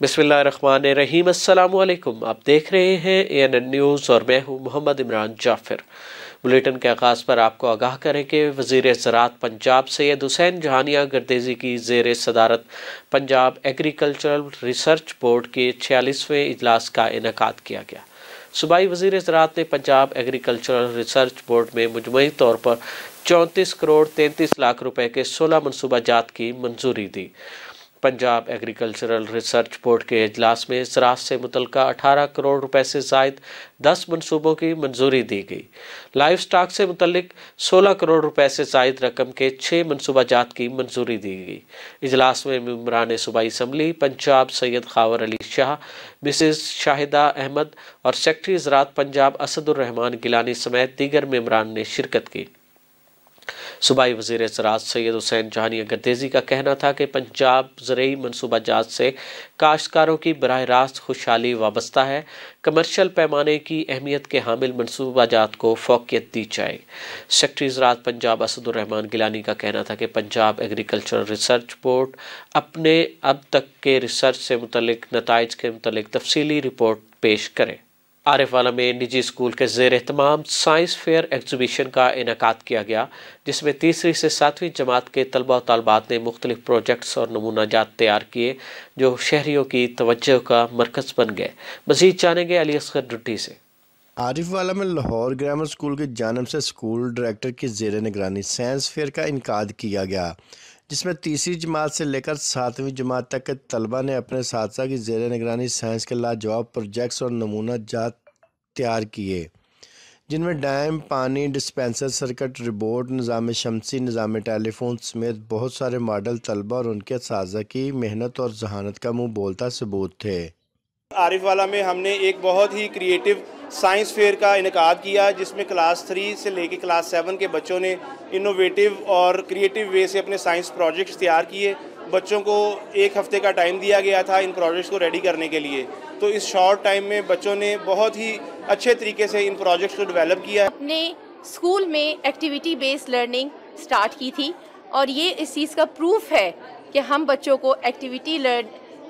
बिस्मिल्लाम अल्लाम आप देख रहे हैं ए एन एन न्यूज़ और मैं हूं मोहम्मद इमरान जाफिर बुलेटिन के आगाज़ पर आपको आगाह करें कि वजीर ज़रात पंजाब सैद हुसैन जहानिया गर्देजी की जेर सदारत पंजाब एग्रीकल्चरल रिसर्च बोर्ड के छियालीसवें इजलास का इनका किया गया सूबाई वजीर ज़रात ने पंजाब एग्रीकल्चरल रिसर्च बोर्ड में मजमू तौर पर चौंतीस करोड़ तैंतीस लाख रुपये के सोलह मनसूबा जात की मंजूरी दी पंजाब एग्रीकल्चरल रिसर्च बोर्ड के अजलास में ज़रात से मुतल अठारह करोड़ रुपए से जायद दस मनसूबों की मंजूरी दी गई लाइफ स्टाक से मुतल सोलह करोड़ रुपए से जायद रकम के छः मनसूबा जात की मंजूरी दी गई इजलास में मम्बरान सूबाई इसम्बली पंजाब सैयद खावर अली शाह मिसिस शाहिदा अहमद और सेक्रटरी ज़रात पंजाब असदुररहमान गिलानी समेत दीगर मम्बरान ने शिरकत की सूबाई वजीर ज़रात सैद हुसैन जहानी तेज़ी का कहना था कि पंजाब ज़रूरी मनसूबा जात से काश्तकारों की बरह रास्त खुशहाली वाबस्ता है कमर्शल पैमाने की अहमियत के हामिल मनसूबा जात को फोकियत दी जाए सेक्रटरी ज़रात पंजाब असदुररहमान गिलानी का कहना था कि पंजाब एग्रीकल्चरल रिसर्च बोर्ड अपने अब तक के रिसर्च से मुतल नतज के मुतल तफसली रिपोर्ट पेश करें आरिफ वाला में निजी स्कूल के जेर तमाम साइंस फेयर एग्जीबिशन का इनका किया गया जिसमें तीसरी से सातवीं जमात के तलबा तलबात ने मुख्तलिफ प्रोजेक्ट्स और नमूना जात तैयार किए जो शहरीों की तवज्जो का मरकज़ बन गए मजीद जानेंगे अली असगर डुटी से आरिफ वाला में लाहौर ग्रामर स्कूल के जानब से स्कूल डायरेक्टर की जेर निगरानी साइंस फेयर का इनका किया गया जिसमें तीसरी जमात से लेकर सातवीं जमात तक के तलबा ने अपने साथसा की जेर निगरानी साइंस के लाजवाब प्रोजेक्ट्स और नमूना जात तैयार किए जिनमें डैम पानी डिस्पेंसर सर्किट रिबोट निज़ाम शमसी निज़ाम टेलीफोन समेत बहुत सारे मॉडल तलबा और उनके साजा की मेहनत और जहानत का मुँह बोलता सबूत थे आरिफ वाला में हमने एक बहुत ही क्रिएटिव साइंस फेयर का इनका किया जिसमें क्लास थ्री से लेके क्लास सेवन के बच्चों ने इनोवेटिव और क्रिएटिव वे से अपने साइंस प्रोजेक्ट्स तैयार किए बच्चों को एक हफ्ते का टाइम दिया गया था इन प्रोजेक्ट्स को रेडी करने के लिए तो इस शॉर्ट टाइम में बच्चों ने बहुत ही अच्छे तरीके से इन प्रोजेक्ट्स को डेवलप किया अपने स्कूल में एक्टिविटी बेस्ड लर्निंग स्टार्ट की थी और ये इस चीज़ का प्रूफ है कि हम बच्चों को एक्टिविटी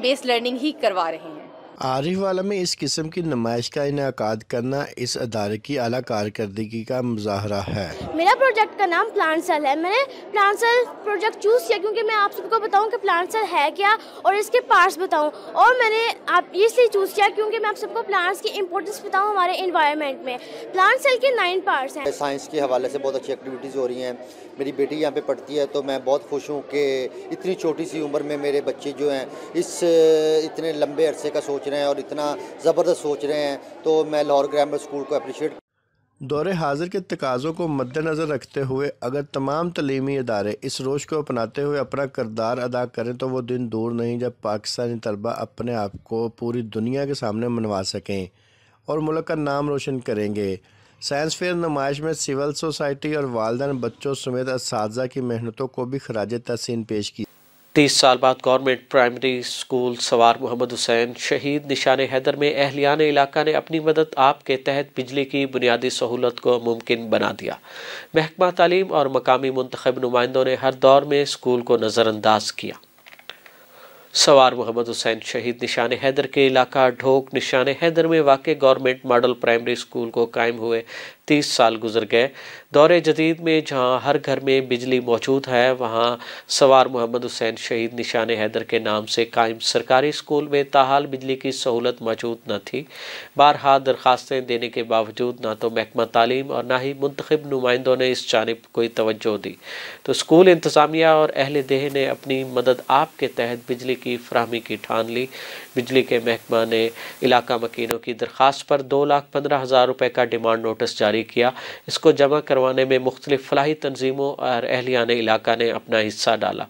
बेस्ड लर्निंग ही करवा रहे हैं आरिफ वाला में इस किस्म की नुमाइश का इनका करना इस अदारे की अला कारदगी का मुजाहरा है मेरा प्रोजेक्ट का नाम प्लान सेल है मैंने प्लान सेल प्रोजेक्ट चूज़ किया क्योंकि मैं आप सबको बताऊं कि प्लान सेल है क्या और इसके पार्ट्स बताऊं और मैंने आप इसलिए चूज़ किया क्योंकि मैं आप सबको प्लांट्स की इम्पोर्टेंस बताऊँ हमारे इन्वायरमेंट में प्लान सेल के नाइन पार्ट है साइंस के हवाले से बहुत अच्छी एक्टिविटीज़ हो रही है मेरी बेटी यहाँ पे पढ़ती है तो मैं बहुत खुश हूँ कि इतनी छोटी सी उम्र में मेरे बच्चे जो हैं इस इतने लंबे अरसे का सोच रहे हैं और इतना ज़बरदस्त सोच रहे हैं तो मैं लाहौर ग्रामर स्कूल को अप्रिशिएट दौर हाजिर के तकाज़ों को मद्दनज़र रखते हुए अगर तमाम तलीमी इदारे इस रोश को अपनाते हुए अपना करदार अदा करें तो वो दिन दूर नहीं जब पाकिस्तानी तलबा अपने आप को पूरी दुनिया के सामने मनवा सकें और मुल्क का नाम रोशन करेंगे साइंस फेयर नुमाइश में सिविल सोसाइटी और वालदन बच्चों समेत इस की मेहनतों को भी खराज तहसीन पेश की तीस साल बाद गवर्नमेंट प्राइमरी स्कूल सवार मोहम्मद हुसैन शहीद निशान हैदर में अहलियान इलाका ने अपनी मदद आप के तहत बिजली की बुनियादी सहूलत को मुमकिन बना दिया महकमा तालीम और मकामी मंतखब नुमाइंदों ने हर दौर में स्कूल को नज़रअंदाज किया सवार मोहम्मद हुसैन शहीद निशान हैदर के इलाका ढोक निशान हैदर में वाक़ गवर्नमेंट मॉडल प्राइमरी स्कूल को कायम हुए तीस साल गुजर गए दौरे जदीद में जहाँ हर घर में बिजली मौजूद है वहाँ सवार मोहम्मद हुसैन शहीद निशान हैदर के नाम से कायम सरकारी स्कूल में ताहाल बिजली की सहूलत मौजूद न थी बारहा दरख्वास्तें देने के बावजूद ना तो महकमा तालीम और ना ही मंतखब नुमाइंदों ने इस जानब कोई तोज्जो दी तो स्कूल इंतज़ामिया और अहल देह ने अपनी मदद आप के तहत बिजली की फ्राहमी की ठान ली बिजली के महकमा ने इलाका मकीनों की दरख्वास्त पर दो लाख पंद्रह हज़ार रुपये का डिमांड नोटिस जारी जारी किया इसको जमा करवाने में मुख्तलिफ़ फलाही तनजीमों और अहलियान इलाका ने अपना हिस्सा डाला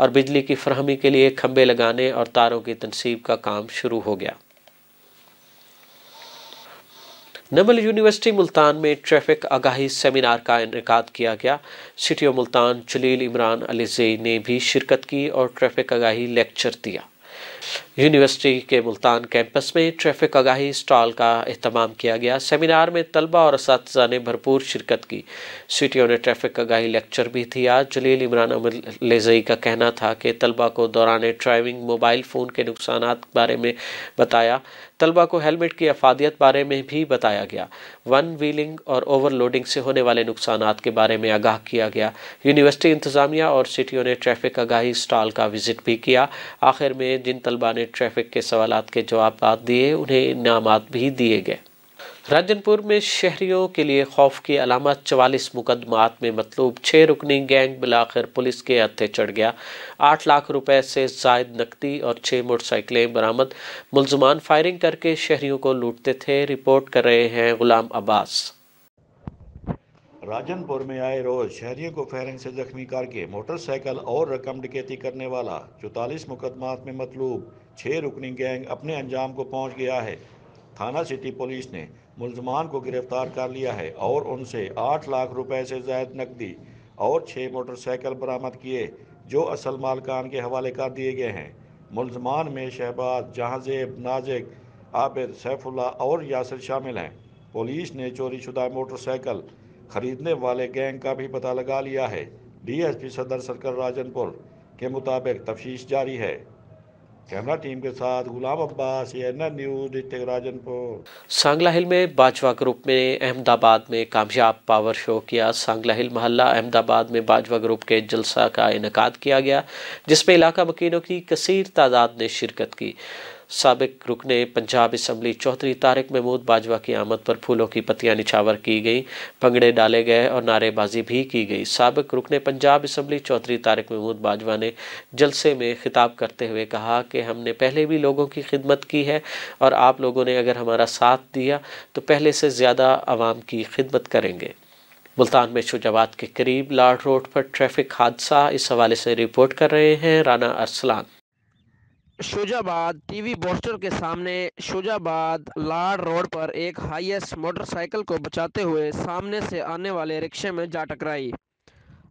और बिजली की फरहमी के लिए खम्भे लगाने और तारों की तनसीब का काम शुरू हो गया नमल यूनिवर्सिटी मुल्तान में ट्रैफिक आगाही सेमिनार का इनका किया गया सिटी ऑफ मुल्तान जलील इमरान अलीजई ने भी शिरकत की और ट्रैफिक आगाही लेक्चर दिया यूनिवर्सिटी के मुल्तान कैंपस में ट्रैफिक आगाही स्टॉल का अहतमाम किया गया सेमिनार में तलबा और इस ने भरपूर शिरकत की सीटीओ ने ट्रैफिक आगाही लेक्चर भी दिया जलील इमरान अमर लेजई का कहना था कि तलबा को दौरान ड्राइविंग मोबाइल फ़ोन के नुकसान बारे में बताया तलबा को हेलमेट की अफादियत बारे में भी बताया गया वन व्हीलिंग और ओवरलोडिंग से होने वाले नुकसान के बारे में आगाह किया गया यूनिवर्सिटी इंतजामिया और सिटियों ने ट्रैफिक आगाही स्टॉल का विजिट भी किया आखिर में जिन तलबा ने ट्रैफिक के सवाल के जवाब दिए उन्हें इनाम भी दिए गए राजनपुर में शहरियों के लिए खौफ की अलामत चवालीस मुकदमात में मतलूब छः रुकनी गैंग बिलाखिर पुलिस के हथे चढ़ गया आठ लाख रुपए से जायद नकदी और छः मोटरसाइकिलें बरामद मुलजमान फायरिंग करके शहरियों को लूटते थे रिपोर्ट कर रहे हैं गुलाम अब्बास राजनपुर में आए रोज शहरियों को फायरिंग से जख्मी करके मोटरसाइकिल और रकम डकैती करने वाला चौतालीस मुकदमात में मतलूब छः रुकनी गैंग अपने अंजाम को पहुँच गया है थाना सिटी पुलिस ने मुलजमान को गिरफ्तार कर लिया है और उनसे आठ लाख रुपए से जायद नकदी और छः मोटरसाइकिल बरामद किए जो असल मालकान के हवाले कर दिए गए हैं मुलजमान में शहबाज जहाजेब नाजिक आबिद सैफुल्ला और यासिर शामिल हैं पुलिस ने चोरी शुदा मोटरसाइकिल खरीदने वाले गैंग का भी पता लगा लिया है डीएसपी सदर सर्कल राजनपुर के मुताबिक तफ्तीश जारी है कैमरा टीम के साथ गुलाम अब्बास न्यूज राजनपुर सांगला हिल में बाजवा ग्रुप ने अहमदाबाद में कामयाब पावर शो किया सांगला हिल मोहल्ला अहमदाबाद में बाजवा ग्रुप के जलसा का इनका किया गया जिसमें इलाका मकीनों की कसीर तादाद ने शिरकत की सबक रुकन पंजाब इसम्बली चौधरी तारक महमूद बाजवा की आमद पर फूलों की पत्तियां निछावर की गई भंगड़े डाले गए और नारेबाजी भी की गई सबक रुकन पंजाब इसम्बली चौधरी तारक महमूद बाजवा ने जलसे में खिताब करते हुए कहा कि हमने पहले भी लोगों की खिदमत की है और आप लोगों ने अगर हमारा साथ दिया तो पहले से ज़्यादा आवाम की खिदमत करेंगे मुल्तान में शुजाबाद के करीब लाड रोड पर ट्रैफिक हादसा इस हवाले से रिपोर्ट कर रहे हैं राना अरसलान शुजाबाद टीवी बोस्टर के सामने शुजाबाद लाड रोड पर एक हाईएस मोटरसाइकिल को बचाते हुए सामने से आने वाले रिक्शे में जा टकराई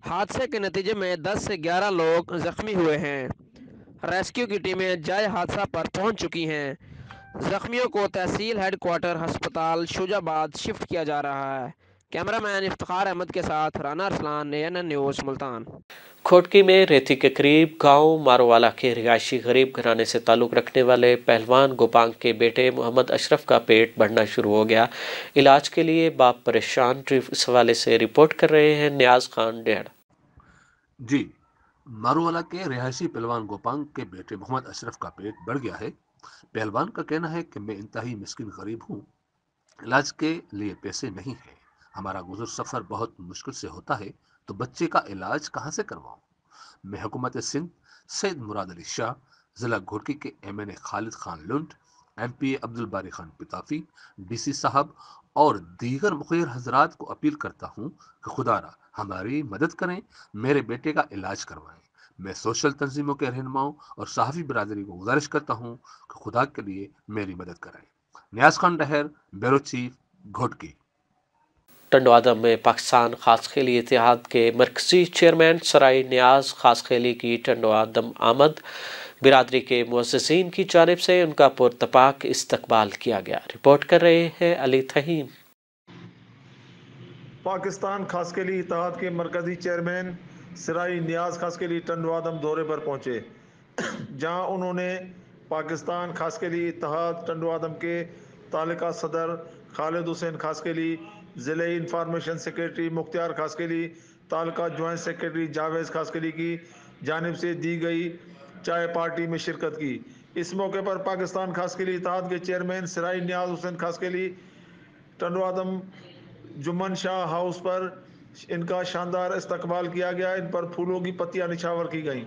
हादसे के नतीजे में 10 से 11 लोग जख्मी हुए हैं रेस्क्यू की टीमें जय हादसा पर पहुंच चुकी हैं जख्मियों को तहसील हेडक्वार्टर अस्पताल शुजाबाद शिफ्ट किया जा रहा है कैमरामैन इफ्तार अहमद के साथ राना अरसलान ने एन न्यूज़ मुल्तान खोटकी में रेती के करीब गांव मारोवाला के रिहायशी गरीब घराने से ताल्लुक़ रखने वाले पहलवान गोपांग के बेटे मोहम्मद अशरफ का पेट बढ़ना शुरू हो गया इलाज के लिए बाप परेशान इस हवाले से रिपोर्ट कर रहे हैं न्याज खान डेढ़ जी मारोवाला के रिहायशी पहलवान गोपांग के बेटे मोहम्मद अशरफ का पेट बढ़ गया है पहलवान का कहना है कि मैं इंतहा मस्किन गरीब हूँ इलाज के लिए पैसे नहीं है हमारा गुजर सफ़र बहुत मुश्किल से होता है तो बच्चे का इलाज कहाँ से करवाऊँ मैं हुकूमत सिंध सैद मुराद अली शाह ज़िला घोड़की के M N A Khalid Khan Lund M P A Abdul Bari Khan Pitafi D C साहब और दीगर मुखिर हजरात को अपील करता हूँ कि खुदा हमारी मदद करें मेरे बेटे का इलाज करवाएं मैं सोशल तंजीमों के रहनुमाओं और सहाफ़ी बरदरी को गुजारिश करता हूँ कि खुदा के लिए मेरी मदद कराएं न्याज खान डहर ब्यूरो चीफ घोटकी टंडवादम में पाकिस्तान खास खेली इतिहाद के मरकजी चेयरमैन सराय न्याज खास खेली की टंडवादम आमद बिरादरी के मुसिन की जानब से उनका पुरतपाक इस्तकबाल किया गया रिपोर्ट कर रहे हैं अली थहीम पाकिस्तान खास के लिए इतिहाद के मरकजी चेयरमैन सराय न्याज खास के लिए टंडवादम दौरे पर पहुंचे जहां उन्होंने पाकिस्तान खास के लिए इतिहाद टंडवादम के तालिका सदर खालिद हुसैन खास के लिए ज़िले information secretary Mukhtar Khaskheli taluka joint secretary Javed Khaskheli की जानब से दी गई चाय पार्टी में शिरकत की इस मौके पर पाकिस्तान खासकली इतिहाद के चेयरमैन सराय न्याज हुसैन खासकली टंडवादम जुम्मन शाह हाउस पर इनका शानदार इस्तकबाल किया गया इन पर फूलों की पत्तियां निछावर की गईं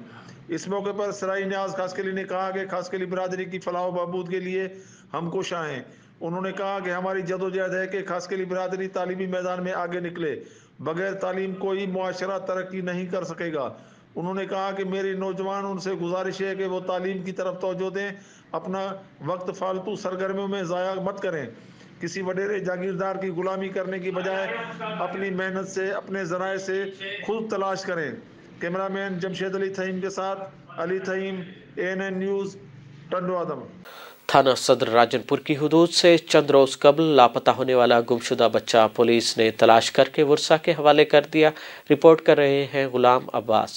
इस मौके पर सराय न्याज खासकली ने कहा कि खासकली बरदरी की फलाह बहबूद के लिए हम खुश आएँ उन्होंने कहा कि हमारी जदोजहद है कि खास के लिए बिरादरी तालीमी मैदान में आगे निकले बगैर तालीम कोई माशरा तरक्की नहीं कर सकेगा उन्होंने कहा कि मेरे नौजवान उनसे गुजारिश है कि वो तालीम की तरफ तोजो दें अपना वक्त फालतू सरगर्मियों में ज़ाया मत करें किसी वडेरे जागीरदार की गुलामी करने की बजाय अपनी मेहनत से अपने ज़राए से खुद तलाश करें कैमरा मैन जमशेद अली थीम के साथ Ali Theem N N news Adam थाना सदर राजनपुर की हदूद से चंद रोज कबल लापता होने वाला गुमशुदा बच्चा पुलिस ने तलाश करके वर्षा के हवाले कर दिया रिपोर्ट कर रहे हैं गुलाम अब्बास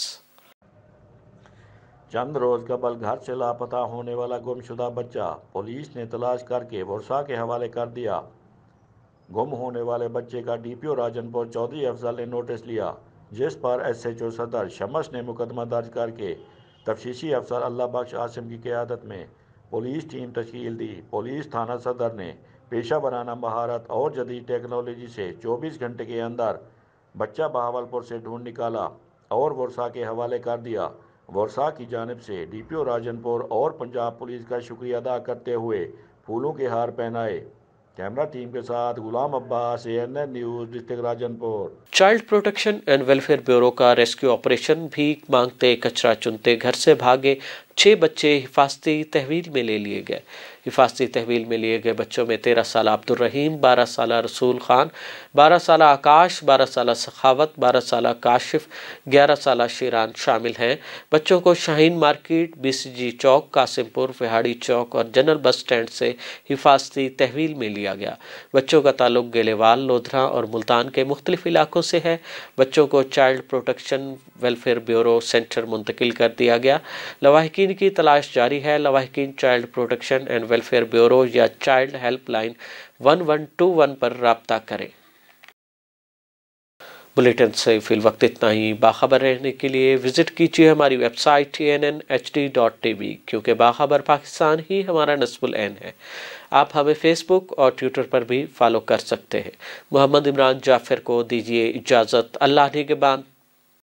चंद रोज कबल घर से लापता होने वाला गुमशुदा बच्चा पुलिस ने तलाश करके वर्षा के हवाले कर दिया गुम होने वाले बच्चे का डीपीओ राजनपुर चौधरी अफजल ने नोटिस लिया जिस पर एस एच ओ सदर शमस ने मुकदमा दर्ज करके तफ्तीशी अफसर अल्लाह बख्श आसिम की क्यादत में पुलिस टीम तश्ल दी पुलिस थाना सदर ने पेशा बनाना महारत और जदीद टेक्नोलॉजी से 24 घंटे के अंदर बच्चा बहावलपुर से ढूंढ निकाला और वर्षा के हवाले कर दिया वर्षा की जानब से ओ राजनपुर और पंजाब पुलिस का शुक्रिया अदा करते हुए फूलों के हार पहनाए कैमरा टीम के साथ Ghulam Abbas N N news district Rajanpur child protection and welfare bureau का रेस्क्यू ऑपरेशन भी मांगते कचरा चुनते घर से भागे छः बच्चे हिफाजती तहवील में ले लिए गए हिफाजती तहवील में लिए गए बच्चों में तेरह साल अब्दुलरहीम बारह साल रसूल ख़ान बारह साल आकाश बारह साल सखावत बारह साल काशिफ ग्यारह साल शीरान शामिल हैं बच्चों को शाहीन मार्केट बीसीजी चौक कासिमपुर फिहाड़ी चौक और जनरल बस स्टैंड से हिफाजती तहवील में लिया गया बच्चों का ताल्लुक गेलेवाल लोधरा और मुल्तान के मुख्तलिफ इलाकों से है बच्चों को child protection welfare bureau centre मुंतकिल कर दिया गया लवाहिक लवाहकिन की तलाश जारी है लवाहकिन child protection and welfare bureau या child helpline one one two one पर रबता करें बुलेटिन से फिल वक्त इतना ही बाखबर रहने के लिए विजिट कीजिए हमारी website T N N H D dot T V क्योंकि बाखबर पाकिस्तान ही हमारा नसबुल एन है आप हमें फेसबुक और ट्विटर पर भी फॉलो कर सकते हैं मोहम्मद इमरान जाफिर को दीजिए इजाज़त अल्लाह के बाद